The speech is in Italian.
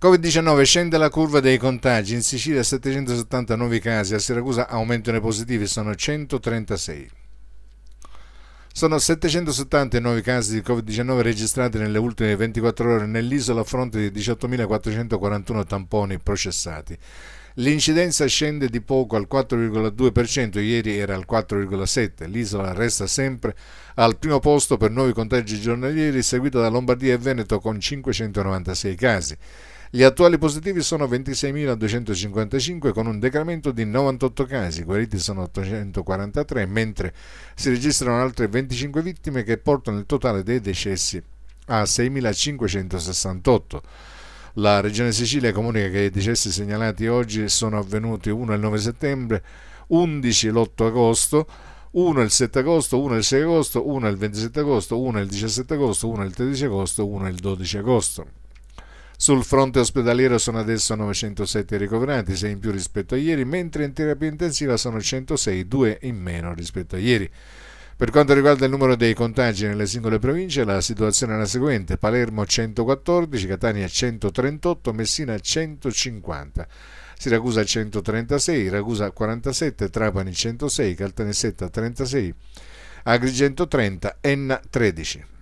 Covid-19 scende la curva dei contagi, in Sicilia 770 nuovi casi, a Siracusa aumentano i positivi, sono 136. Sono 770 i nuovi casi di Covid-19 registrati nelle ultime 24 ore nell'isola a fronte di 18.441 tamponi processati. L'incidenza scende di poco al 4,2%, ieri era al 4,7%. L'isola resta sempre al primo posto per nuovi contagi giornalieri, seguita da Lombardia e Veneto con 596 casi. Gli attuali positivi sono 26.255 con un decremento di 98 casi, guariti sono 843, mentre si registrano altre 25 vittime che portano il totale dei decessi a 6.568. La Regione Sicilia comunica che i decessi segnalati oggi sono avvenuti 1 il 9 settembre, 11 l'8 agosto, 1 il 7 agosto, 1 il 6 agosto, 1 il 27 agosto, 1 il 17 agosto, 1 il 13 agosto, 1 il 12 agosto. Sul fronte ospedaliero sono adesso 907 ricoverati, 6 in più rispetto a ieri, mentre in terapia intensiva sono 106, 2 in meno rispetto a ieri. Per quanto riguarda il numero dei contagi nelle singole province, la situazione è la seguente: Palermo 114, Catania 138, Messina 150. Siracusa 136, Ragusa 47, Trapani 106, Caltanissetta 36, Agrigento 30, Enna 13.